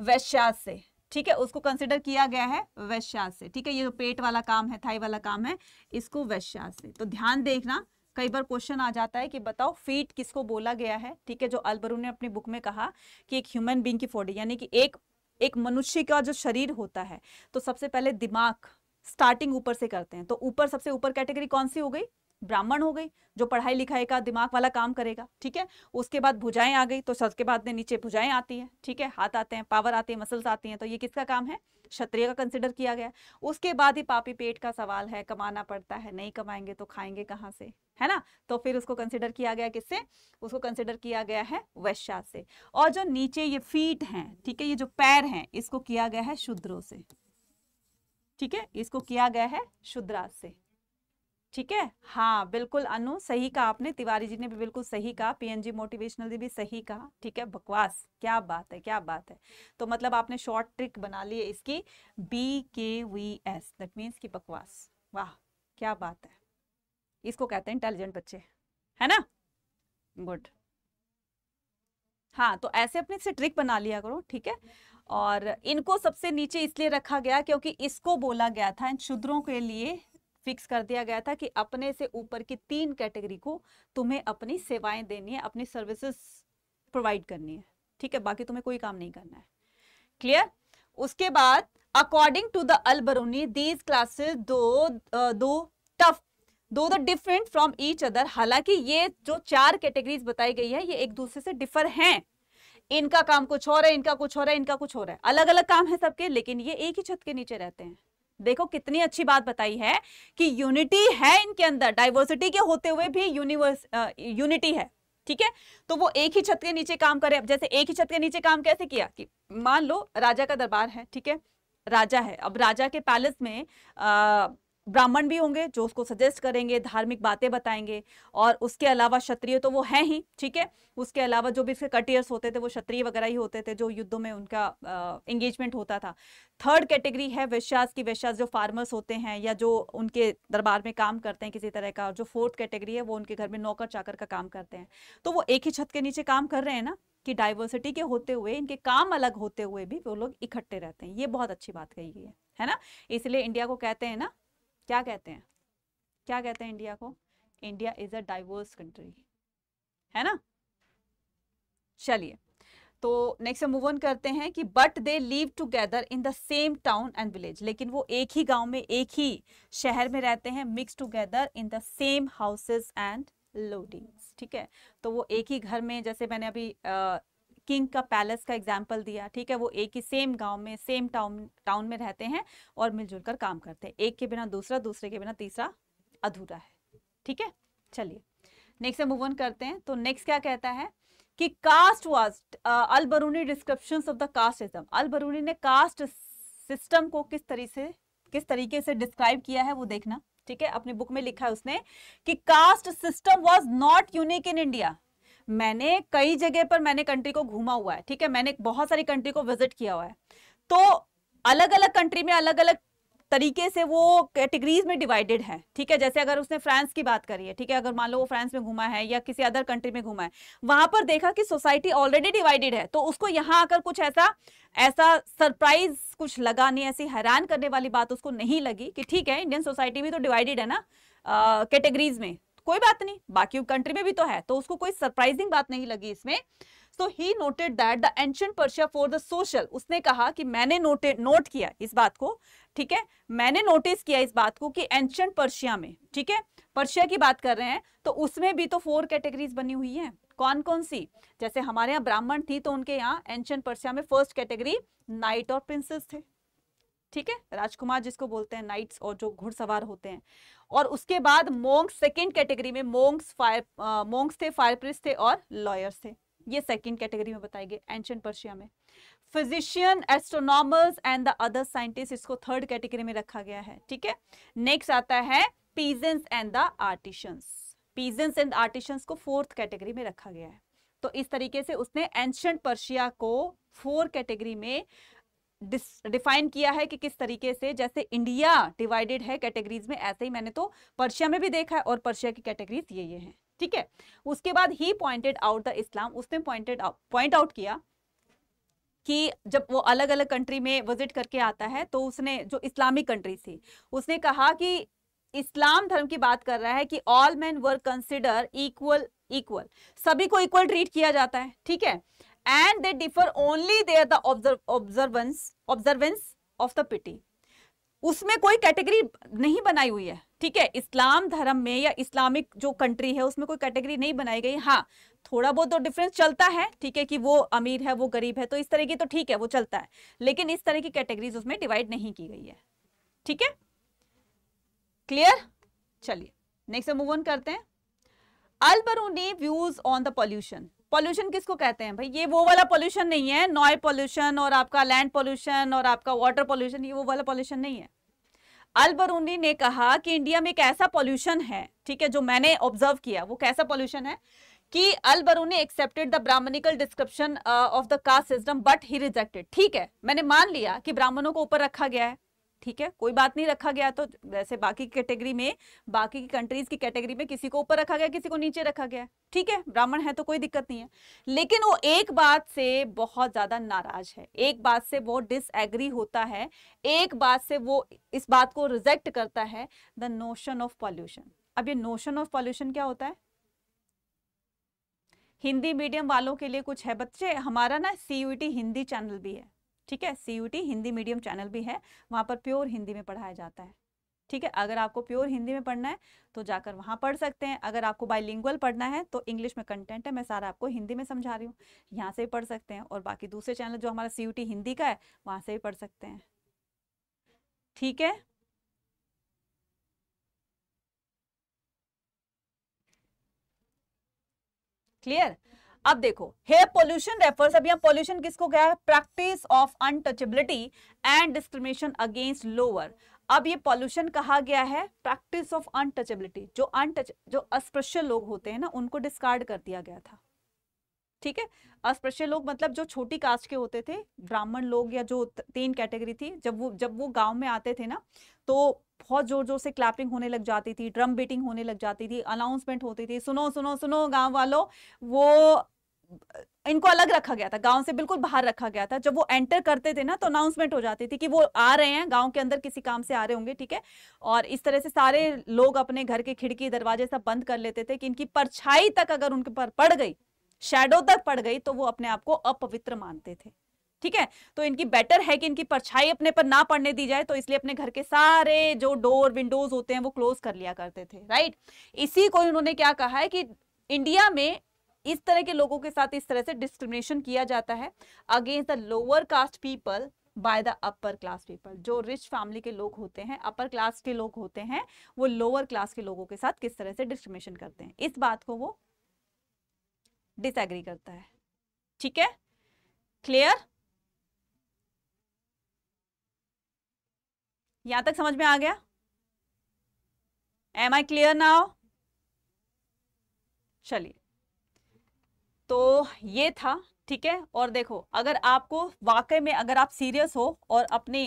A: वैश्यास से ठीक है उसको कंसिडर किया गया है वैश्यास से ठीक है ये जो पेट वाला काम है थाई वाला काम है इसको वैश्यास से तो ध्यान देखना कई बार क्वेश्चन आ जाता है कि बताओ फीट किसको बोला गया है ठीक है जो अलबरू ने अपनी बुक में कहा कि एक ह्यूमन बींग की फोडी यानी कि एक एक मनुष्य का जो शरीर होता है तो सबसे पहले दिमाग स्टार्टिंग ऊपर से करते हैं तो ऊपर सबसे ऊपर कैटेगरी कौन सी हो गई ब्राह्मण हो गई जो पढ़ाई लिखाई का दिमाग वाला काम करेगा ठीक है उसके बाद भुजाएं आ गई तो सज के बाद में नीचे भुजाएं आती है ठीक है हाथ आते हैं पावर आती है मसल्स आती हैं तो ये किसका काम है क्षत्रिय का कंसिडर किया गया उसके बाद ही पापी पेट का सवाल है कमाना पड़ता है नहीं कमाएंगे तो खाएंगे कहाँ से है ना तो फिर उसको कंसिडर किया गया किससे उसको कंसिडर किया गया है वैश्या से और जो नीचे ये फीट है ठीक है ये जो पैर है इसको किया गया है शूद्रों से ठीक है इसको किया गया है शुद्रा से ठीक है हाँ बिल्कुल अनु सही कहा आपने तिवारी जी ने भी बिल्कुल सही कहा पीएनजी मोटिवेशनल ने भी सही कहा ठीक है बकवास क्या बात है क्या बात है तो मतलब आपने शॉर्ट ट्रिक बना ली है इसकी बी के वी एस दैट मीन्स की बकवास वाह क्या बात है इसको कहते हैं इंटेलिजेंट बच्चे है ना गुड हाँ तो ऐसे अपने से ट्रिक बना लिया करो ठीक है और इनको सबसे नीचे इसलिए रखा गया क्योंकि इसको बोला गया था इन शूद्रों के लिए फिक्स कर दिया गया था कि अपने से ऊपर की तीन कैटेगरी को तुम्हें अपनी सेवाएं देनी है अपनी सर्विसेज प्रोवाइड करनी है ठीक है बाकी तुम्हें कोई काम नहीं करना है क्लियर उसके बाद according to the Al Biruni these classes though though tough though the different from each other हालांकि ये जो चार कैटेगरीज बताई गई है ये एक दूसरे से डिफर हैं इनका काम कुछ हो रहा है इनका कुछ हो रहा है इनका कुछ हो रहा है अलग अलग काम है सबके लेकिन ये एक ही छत के नीचे रहते हैं देखो कितनी अच्छी बात बताई है कि यूनिटी है इनके अंदर डाइवर्सिटी के होते हुए भी यूनिवर्स यूनिटी है ठीक है तो वो एक ही छत के नीचे काम करे जैसे एक ही छत के नीचे काम कैसे किया कि मान लो राजा का दरबार है ठीक है राजा है अब राजा के पैलेस में अः ब्राह्मण भी होंगे जो उसको सजेस्ट करेंगे धार्मिक बातें बताएंगे और उसके अलावा क्षत्रिय तो वो हैं ही ठीक है उसके अलावा जो भी इसके कटियर्स होते थे वो क्षत्रिय वगैरह ही होते थे जो युद्धों में उनका एंगेजमेंट होता था थर्ड कैटेगरी है वैश्यास की वैश्यास जो फार्मर्स होते हैं या जो उनके दरबार में काम करते हैं किसी तरह का और जो फोर्थ कैटेगरी है वो उनके घर में नौकर चाकर का काम करते हैं तो वो एक ही छत के नीचे काम कर रहे हैं ना कि डाइवर्सिटी के होते हुए इनके काम अलग होते हुए भी वो लोग इकट्ठे रहते हैं ये बहुत अच्छी बात कही गई है है ना इसलिए इंडिया को कहते हैं ना क्या कहते हैं क्या कहते हैं इंडिया को India is a diverse country है ना चलिए तो नेक्स्ट मूव ऑन करते हैं कि but they live together in the same town and village लेकिन वो एक ही गांव में एक ही शहर में रहते हैं mix together in the same houses and lodgings ठीक है तो वो एक ही घर में जैसे मैंने अभी किंग का पैलेस का एग्जाम्पल दिया ठीक है वो एक ही सेम गांव में सेम टाउन टाउन में रहते हैं और मिलजुल कर काम करते हैं एक के बिना दूसरा दूसरे के बिना तीसरा अधूरा है ठीक है चलिए नेक्स्ट मूव ऑन करते हैं तो नेक्स्ट क्या कहता है कि caste was Al Biruni description of the casteism Al Biruni ने कास्ट सिस्टम को किस तरीके से किस तरीके से डिस्क्राइब किया है वो देखना ठीक है अपनी बुक में लिखा है उसने कि caste system was not unique in India मैंने कई जगह पर मैंने कंट्री को घूमा हुआ है ठीक है मैंने बहुत सारी कंट्री को विजिट किया हुआ है तो अलग अलग कंट्री में अलग अलग तरीके से वो कैटेगरीज में डिवाइडेड है ठीक है जैसे अगर उसने फ्रांस की बात करी है ठीक है अगर मान लो वो फ्रांस में घूमा है या किसी अदर कंट्री में घूमा है वहां पर देखा कि सोसाइटी ऑलरेडी डिवाइडेड है तो उसको यहाँ आकर कुछ ऐसा ऐसा सरप्राइज कुछ लगा नहीं ऐसी हैरान करने वाली बात उसको नहीं लगी कि ठीक है इंडियन सोसाइटी भी तो डिवाइडेड है ना कैटेगरीज में कोई बात नहीं बाकी कंट्री में भी तो है तो उसको कोई सरप्राइजिंग बात नहीं लगी इसमें so he noted that the ancient Persia for the social उसने कहा कि मैंने नोटेड नोट किया इस बात को ठीक है मैंने नोटिस किया इस बात को कि एंशियंट पर्शिया में ठीक है पर्शिया की बात कर रहे हैं तो उसमें भी तो फोर कैटेगरीज बनी हुई है कौन कौन सी जैसे हमारे यहाँ ब्राह्मण थी तो उनके यहाँ एंशियंट पर्शिया में फर्स्ट कैटेगरी नाइट और प्रिंसेस थे ठीक है राजकुमार जिसको बोलते हैं नाइट्स और जो घुड़सवार होते हैं और उसके बाद मोंग्स सेकेंड कैटेगरी में मोंग्स फायर मोंग्स थे फायर प्रिंस थे और लॉयर्स थे ये सेकेंड कैटेगरी में बताएंगे एंशियंट पर्शिया में physician astronomers and the other scientist इसको थर्ड कैटेगरी में रखा गया है ठीक है नेक्स्ट आता है peasants and the artisans peasants and artisans को फोर्थ कैटेगरी में रखा गया है तो इस तरीके से उसने एंशंट पर्शिया को फोर कैटेगरी में डिफाइन किया है कि किस तरीके से जैसे इंडिया डिवाइडेड है कैटेगरीज में ऐसे ही मैंने तो पर्शिया में भी देखा है और पर्शिया की कैटेगरीज ये ये हैं ठीक है उसके बाद he pointed out the Islam उसने पॉइंटेड पॉइंट आउट किया कि जब वो अलग अलग कंट्री में विजिट करके आता है तो उसने जो इस्लामिक कंट्री थी उसने कहा कि इस्लाम धर्म की बात कर रहा है कि all man were consider equal equal सभी को इक्वल ट्रीट किया जाता है ठीक है and they differ only there the observance observance observance of the उसमें कोई कैटेगरी नहीं बनाई हुई है ठीक है इस्लाम धर्म में या इस्लामिक जो कंट्री है उसमें कोई कैटेगरी नहीं बनाई गई हाँ थोड़ा बहुत तो डिफरेंस चलता है ठीक है कि वो अमीर है वो गरीब है तो इस तरह की तो ठीक है वो चलता है लेकिन इस तरह की कैटेगरीज उसमें डिवाइड नहीं की गई है ठीक है क्लियर चलिए नेक्स्ट मूव ऑन करते हैं Al Biruni views on the pollution pollution किसको कहते हैं भाई ये वो वाला पॉल्यूशन नहीं है नॉय पॉल्यूशन और आपका लैंड पॉल्यूशन और आपका वाटर पॉल्यूशन ये वो वाला पॉल्यूशन नहीं है अल बरूनी ने कहा कि इंडिया में एक ऐसा पॉल्यूशन है ठीक है जो मैंने ऑब्जर्व किया वो कैसा पॉल्यूशन है कि Al Biruni accepted the Brahmanical description of the caste system but he rejected ठीक है मैंने मान लिया कि ब्राह्मणों को ऊपर रखा गया है ठीक है कोई बात नहीं रखा गया तो जैसे बाकी की कैटेगरी में बाकी की कंट्रीज की कैटेगरी में किसी को ऊपर रखा गया किसी को नीचे रखा गया ठीक है ब्राह्मण है तो कोई दिक्कत नहीं है लेकिन वो एक बात से बहुत ज्यादा नाराज है एक बात से वो डिसएग्री होता है एक बात से वो इस बात को रिजेक्ट करता है द नोशन ऑफ पॉल्यूशन अब ये नोशन ऑफ पॉल्यूशन क्या होता है हिंदी मीडियम वालों के लिए कुछ है बच्चे हमारा ना सी हिंदी चैनल भी है ठीक है सी हिंदी मीडियम चैनल भी है वहाँ पर प्योर हिंदी में पढ़ाया जाता है ठीक है अगर आपको प्योर हिंदी में पढ़ना है तो जाकर वहाँ पढ़ सकते हैं अगर आपको बाइलिंगुअल पढ़ना है तो इंग्लिश में कंटेंट है मैं सारा आपको हिंदी में समझा रही हूँ यहाँ से भी पढ़ सकते हैं और बाकी दूसरे चैनल जो हमारा सी हिंदी का है वहाँ से भी पढ़ सकते हैं ठीक है क्लियर अब देखो हेयर पोल्यूशन रेफर्स अभी हम पोल्यूशन किसको क्या है practice of untouchability and discrimination against lower अब ये पॉल्यूशन कहा गया है प्रैक्टिस ऑफ अनटचेबिलिटी जो अनटच जो अस्पृश्य लोग होते हैं ना उनको डिस्कार्ड कर दिया गया था ठीक है अस्पृश्य लोग मतलब जो छोटी कास्ट के होते थे ब्राह्मण लोग या जो तीन कैटेगरी थी जब वो जब वो गांव में आते थे ना तो बहुत जोर जोर से क्लैपिंग होने लग जाती थी ड्रम बीटिंग होने लग जाती थी अनाउंसमेंट होती थी सुनो सुनो सुनो गांव वालों वो इनको अलग रखा गया था गांव से बिल्कुल बाहर रखा गया था जब वो एंटर करते थे ना तो अनाउंसमेंट हो जाती थी कि वो आ रहे हैं गांव के अंदर किसी काम से आ रहे होंगे ठीक है और इस तरह से सारे लोग अपने घर के खिड़की दरवाजे सब बंद कर लेते थे कि इनकी परछाई तक अगर उनके पर पड़ गई शेडो तक पड़ गई तो वो अपने आप को अपवित्र मानते थे ठीक है तो इनकी बेटर है कि इनकी परछाई अपने पर ना पड़ने दी जाए तो इसलिए अपने घर के सारे जो डोर विंडोज होते हैं वो क्लोज कर लिया करते थे राइट इसी को उन्होंने क्या कहा है कि इंडिया में इस तरह के लोगों के साथ इस तरह से डिस्क्रिमिनेशन किया जाता है against the lower caste people by the upper class people जो रिच फैमिली के लोग होते हैं अपर क्लास के लोग होते हैं वो लोअर क्लास के लोगों के साथ किस तरह से डिस्क्रिमिनेशन करते हैं इस बात को वो डिसएग्री करता है ठीक है क्लियर यहां तक समझ में आ गया एम आई क्लियर ना हो चलिए तो ये था ठीक है और देखो अगर आपको वाकई में अगर आप सीरियस हो और अपने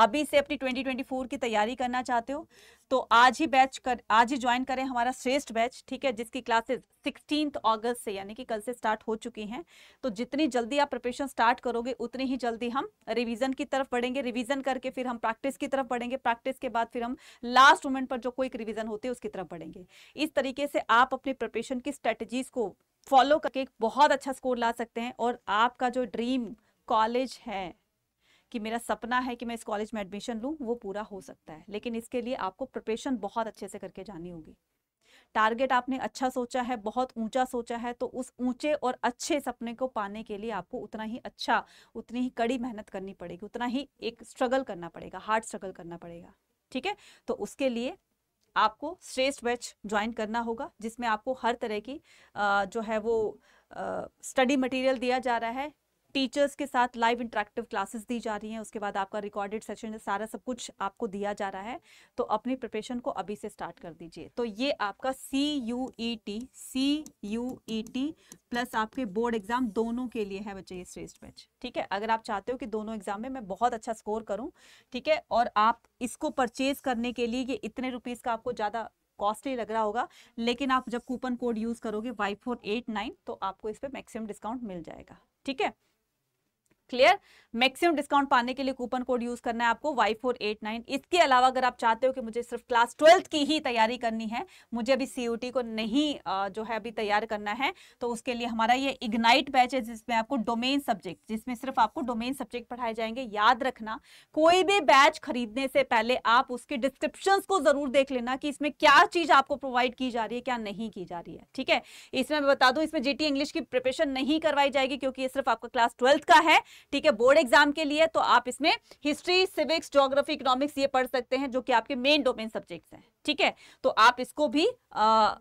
A: अभी से अपनी 2024 की तैयारी करना चाहते हो तो आज ही बैच कर आज ही ज्वाइन करें हमारा श्रेष्ठ बैच ठीक है जिसकी क्लासेस सिक्सटीन अगस्त से यानी कि कल से स्टार्ट हो चुकी हैं तो जितनी जल्दी आप प्रिपरेशन स्टार्ट करोगे उतनी ही जल्दी हम रिवीजन की तरफ बढ़ेंगे रिवीजन करके फिर हम प्रैक्टिस की तरफ बढ़ेंगे प्रैक्टिस के बाद फिर हम लास्ट मोमेंट पर जो कोई रिविजन होती है उसकी तरफ बढ़ेंगे इस तरीके से आप अपनी प्रिपरेशन की स्ट्रेटेजीज को फॉलो करके एक बहुत अच्छा स्कोर ला सकते हैं और आपका जो ड्रीम कॉलेज है कि मेरा सपना है कि मैं इस कॉलेज में एडमिशन लूँ वो पूरा हो सकता है लेकिन इसके लिए आपको प्रिपरेशन बहुत अच्छे से करके जानी होगी टारगेट आपने अच्छा सोचा है बहुत ऊंचा सोचा है तो उस ऊंचे और अच्छे सपने को पाने के लिए आपको उतना ही अच्छा उतनी ही कड़ी मेहनत करनी पड़ेगी उतना ही एक स्ट्रगल करना पड़ेगा हार्ड स्ट्रगल करना पड़ेगा ठीक है तो उसके लिए आपको श्रेष्ठ बैच ज्वाइन करना होगा जिसमें आपको हर तरह की जो है वो स्टडी मटेरियल दिया जा रहा है टीचर्स के साथ लाइव इंटरेक्टिव क्लासेस दी जा रही हैं उसके बाद आपका रिकॉर्डेड सेशन सारा सब कुछ आपको दिया जा रहा है तो अपनी प्रिपरेशन को अभी से स्टार्ट कर दीजिए तो ये आपका C U E T C U E T plus आपके बोर्ड एग्जाम दोनों के लिए है बच्चे ये श्रेष्ठ बैच ठीक है अगर आप चाहते हो कि दोनों एग्जाम में मैं बहुत अच्छा स्कोर करूँ ठीक है और आप इसको परचेज करने के लिए ये इतने रुपीज़ का आपको ज़्यादा कॉस्टली लग रहा होगा लेकिन आप जब कूपन कोड यूज़ करोगे वाई फोर एट नाइन तो आपको इस पर मैक्सिमम डिस्काउंट मिल जाएगा ठीक है क्लियर मैक्सिमम डिस्काउंट पाने के लिए कूपन कोड यूज करना है आपको वाई फोर एट नाइन इसके अलावा अगर आप चाहते हो कि मुझे सिर्फ क्लास ट्वेल्थ की ही तैयारी करनी है मुझे अभी सी को नहीं जो है अभी तैयार करना है तो उसके लिए हमारा ये इग्नाइट बैच है जिसमें आपको डोमेन सब्जेक्ट जिसमें सिर्फ आपको डोमेन सब्जेक्ट पढ़ाए जाएंगे याद रखना कोई भी बैच खरीदने से पहले आप उसके डिस्क्रिप्शन को जरूर देख लेना कि इसमें क्या चीज आपको प्रोवाइड की जा रही है क्या नहीं की जा रही है ठीक है इसमें मैं बता दूं इसमें जीटी इंग्लिश की प्रिपरेशन नहीं करवाई जाएगी क्योंकि ये सिर्फ आपका क्लास ट्वेल्थ का है ठीक है बोर्ड एग्जाम के लिए तो आप इसमें हिस्ट्री सिविक्स जोग्राफी इकोनॉमिक्स ये पढ़ सकते हैं जो कि आपके मेन डोमेन सब्जेक्ट्स हैं ठीक है तो आप इसको भी आ,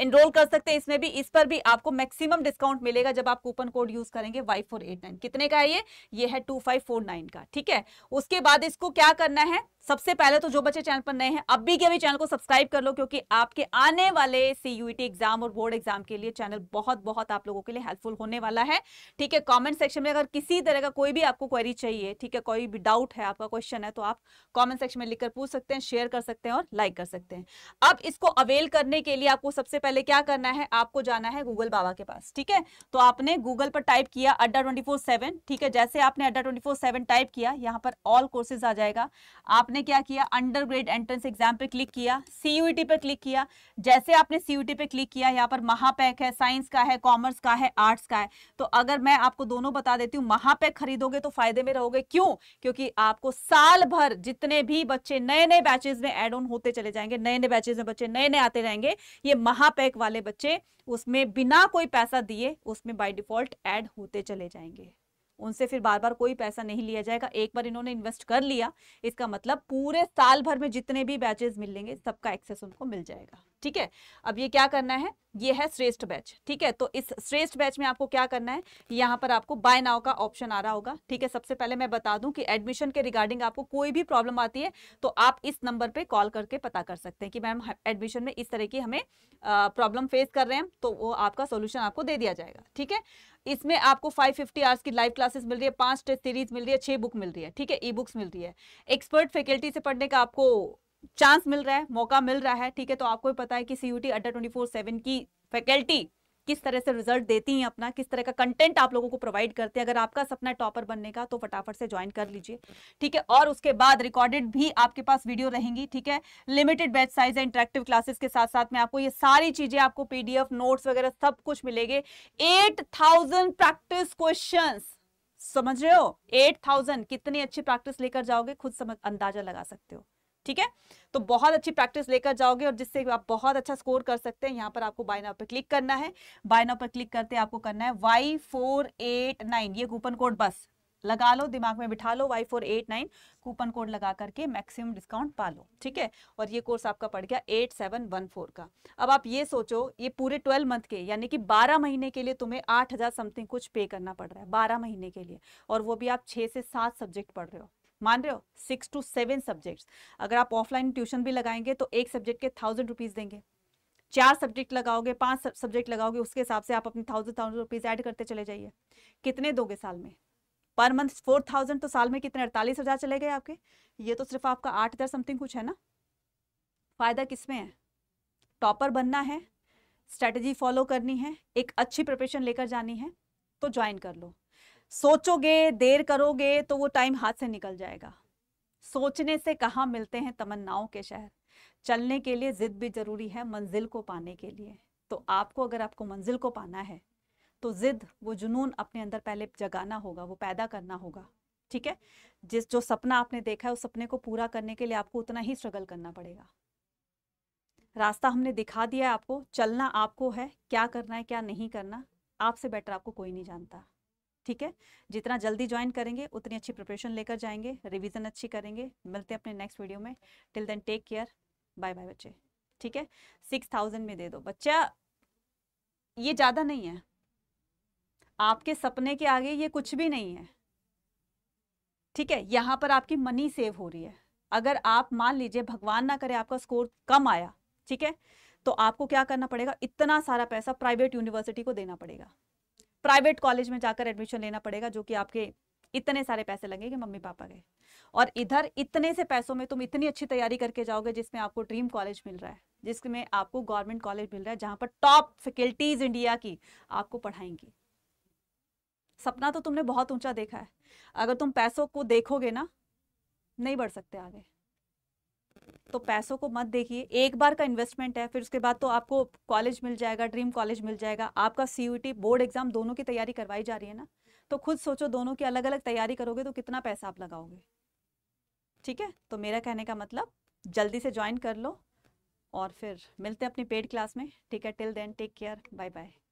A: एनरोल कर सकते हैं इसमें भी इस पर भी आपको मैक्सिमम डिस्काउंट मिलेगा जब आप कूपन कोड यूज करेंगे वाई फोर एट नाइन कितने का है ये ये है टू फाइव फोर नाइन का ठीक है उसके बाद इसको क्या करना है सबसे पहले तो जो बच्चे चैनल पर नए हैं अब भी के अभी चैनल को सब्सक्राइब कर लो क्योंकि आपके आने वाले सीयूईटी एग्जाम e और बोर्ड एग्जाम के लिए चैनल बहुत बहुत आप लोगों के लिए हेल्पफुल होने वाला है ठीक है कमेंट सेक्शन में अगर किसी तरह का कोई भी आपको क्वेरी चाहिए ठीक है कोई भी डाउट है आपका क्वेश्चन है तो आप कॉमेंट सेक्शन में लिखकर पूछ सकते हैं शेयर कर सकते हैं और लाइक कर सकते हैं अब इसको अवेल करने के लिए आपको सबसे पहले क्या करना है आपको जाना है गूगल बाबा के पास ठीक है तो आपने गूगल पर टाइप किया अड्डा ट्वेंटी फोर सेवन ठीक है जैसे आपने अड्डा ट्वेंटी फोर सेवन टाइप किया यहाँ पर ऑल कोर्सेज आ जाएगा आपने क्या किया अंडर ग्रेड एंट्रेंस एग्जाम पर क्लिक किया सीयूटी पर क्लिक किया जैसे आपने सीयूटी पर क्लिक किया यहाँ पर महापैक है साइंस का है कॉमर्स का है आर्ट्स का है तो अगर मैं आपको दोनों बता देती हूँ महापैक खरीदोगे तो फायदे में रहोगे क्यों क्योंकि आपको साल भर जितने भी बच्चे नए नए बैचेज में एड ऑन होते चले जाएंगे नए नए बैचेज में बच्चे नए नए आते रहेंगे ये महापैक पैक वाले बच्चे उसमें बिना कोई पैसा दिए उसमें बाय डिफॉल्ट ऐड होते चले जाएंगे उनसे फिर बार बार कोई पैसा नहीं लिया जाएगा एक बार इन्होंने इन्वेस्ट कर लिया इसका मतलब पूरे साल भर में जितने भी बैचेस मिलेंगे सबका एक्सेस उनको मिल जाएगा ठीक है अब ये क्या करना है ये है श्रेष्ठ बैच ठीक है तो इस श्रेष्ठ बैच में आपको क्या करना है यहाँ पर आपको बाय नाव का ऑप्शन आ रहा होगा ठीक है सबसे पहले मैं बता दूं कि एडमिशन के रिगार्डिंग आपको कोई भी प्रॉब्लम आती है तो आप इस नंबर पे कॉल करके पता कर सकते हैं कि मैम एडमिशन में इस तरह की हमें प्रॉब्लम फेस कर रहे हैं तो वो आपका सोल्यूशन आपको दे दिया जाएगा ठीक है इसमें आपको 550 आवर्स की लाइव क्लासेस मिल रही है पांच टेस्ट सीरीज मिल रही है छह बुक मिल रही है ठीक है ई बुक्स मिल रही है एक्सपर्ट फैकल्टी से पढ़ने का आपको चांस मिल रहा है मौका मिल रहा है ठीक है तो आपको पता है कि CUET Adda twenty four seven की फैकल्टी किस तरह से रिजल्ट देती हैं अपना किस तरह का कंटेंट आप लोगों को प्रोवाइड करते हैं अगर आपका सपना टॉपर बनने का तो फटाफट से ज्वाइन कर लीजिए ठीक है और उसके बाद रिकॉर्डेड भी आपके पास वीडियो रहेंगी ठीक है लिमिटेड बैच साइज है इंटरेक्टिव क्लासेस के साथ साथ में आपको ये सारी चीजें आपको पीडीएफ नोट्स वगैरह सब कुछ मिलेंगे एट थाउजेंड प्रैक्टिस क्वेश्चन समझ रहे हो एट थाउजेंड कितनी अच्छी प्रैक्टिस लेकर जाओगे खुद समझ अंदाजा लगा सकते हो ठीक है तो बहुत अच्छी प्रैक्टिस लेकर जाओगे और जिससे आप बहुत अच्छा स्कोर कर सकते हैं यहाँ पर आपको बाय नाउ पर क्लिक करना है बाय नाउ पर क्लिक करते आपको करना है वाई फोर एट नाइन ये कूपन कोड बस लगा लो दिमाग में बिठा लो Y four eight nine coupon code लगा करके मैक्सिमम डिस्काउंट पा लो ठीक है और ये कोर्स आपका पड़ गया एट सेवन वन फोर का अब आप ये सोचो ये पूरे ट्वेल्व मंथ के यानी कि बारह महीने के लिए तुम्हें आठ हज़ार समथिंग कुछ पे करना पड़ रहा है बारह महीने के लिए और वो भी आप छह से सात सब्जेक्ट पढ़ रहे हो मान रहे हो सिक्स टू सेवन सब्जेक्ट्स अगर आप ऑफलाइन ट्यूशन भी लगाएंगे तो एक सब्जेक्ट के थाउजेंड रुपीज़ देंगे चार सब्जेक्ट लगाओगे पांच सब्जेक्ट लगाओगे उसके हिसाब से आप अपने थाउजेंड थाउजेंड रुपीज़ ऐड करते चले जाइए कितने दोगे साल में पर मंथ फोर थाउजेंड तो साल में कितने अड़तालीस हज़ार चले गए आपके ये तो सिर्फ आपका आठ हज़ार समथिंग कुछ है ना फ़ायदा किसमें है टॉपर बनना है स्ट्रैटेजी फॉलो करनी है एक अच्छी प्रिपरेशन लेकर जानी है तो ज्वाइन कर लो सोचोगे देर करोगे तो वो टाइम हाथ से निकल जाएगा सोचने से कहाँ मिलते हैं तमन्नाओं के शहर चलने के लिए जिद भी जरूरी है मंजिल को पाने के लिए तो आपको अगर आपको मंजिल को पाना है तो जिद वो जुनून अपने अंदर पहले जगाना होगा वो पैदा करना होगा ठीक है जिस जो सपना आपने देखा है उस सपने को पूरा करने के लिए आपको उतना ही स्ट्रगल करना पड़ेगा रास्ता हमने दिखा दिया है आपको चलना आपको है क्या करना है क्या नहीं करना आपसे बेटर आपको कोई नहीं जानता ठीक है जितना जल्दी ज्वाइन करेंगे उतनी अच्छी प्रिपरेशन लेकर जाएंगे रिविजन अच्छी करेंगे मिलते हैं अपने नेक्स्ट वीडियो में till then take care bye bye बच्चे ठीक है सिक्स थाउजेंड में दे दो बच्चा ये ज़्यादा नहीं है आपके सपने के आगे ये कुछ भी नहीं है ठीक है यहाँ पर आपकी मनी सेव हो रही है अगर आप मान लीजिए भगवान ना करे आपका स्कोर कम आया ठीक है तो आपको क्या करना पड़ेगा इतना सारा पैसा प्राइवेट यूनिवर्सिटी को देना पड़ेगा प्राइवेट कॉलेज में जाकर एडमिशन लेना पड़ेगा जो कि आपके इतने सारे पैसे लगेंगे मम्मी पापा के और इधर इतने से पैसों में तुम इतनी अच्छी तैयारी करके जाओगे जिसमें आपको ड्रीम कॉलेज मिल रहा है जिसमें आपको गवर्नमेंट कॉलेज मिल रहा है जहां पर टॉप फैकल्टीज इंडिया की आपको पढ़ाएंगी सपना तो तुमने बहुत ऊंचा देखा है अगर तुम पैसों को देखोगे ना नहीं बढ़ सकते आगे तो पैसों को मत देखिए एक बार का इन्वेस्टमेंट है फिर उसके बाद तो आपको कॉलेज मिल जाएगा ड्रीम कॉलेज मिल जाएगा आपका सी बोर्ड एग्जाम दोनों की तैयारी करवाई जा रही है ना तो खुद सोचो दोनों की अलग अलग तैयारी करोगे तो कितना पैसा आप लगाओगे ठीक है तो मेरा कहने का मतलब जल्दी से ज्वाइन कर लो और फिर मिलते हैं अपनी पेड क्लास में ठीक है till then take care bye bye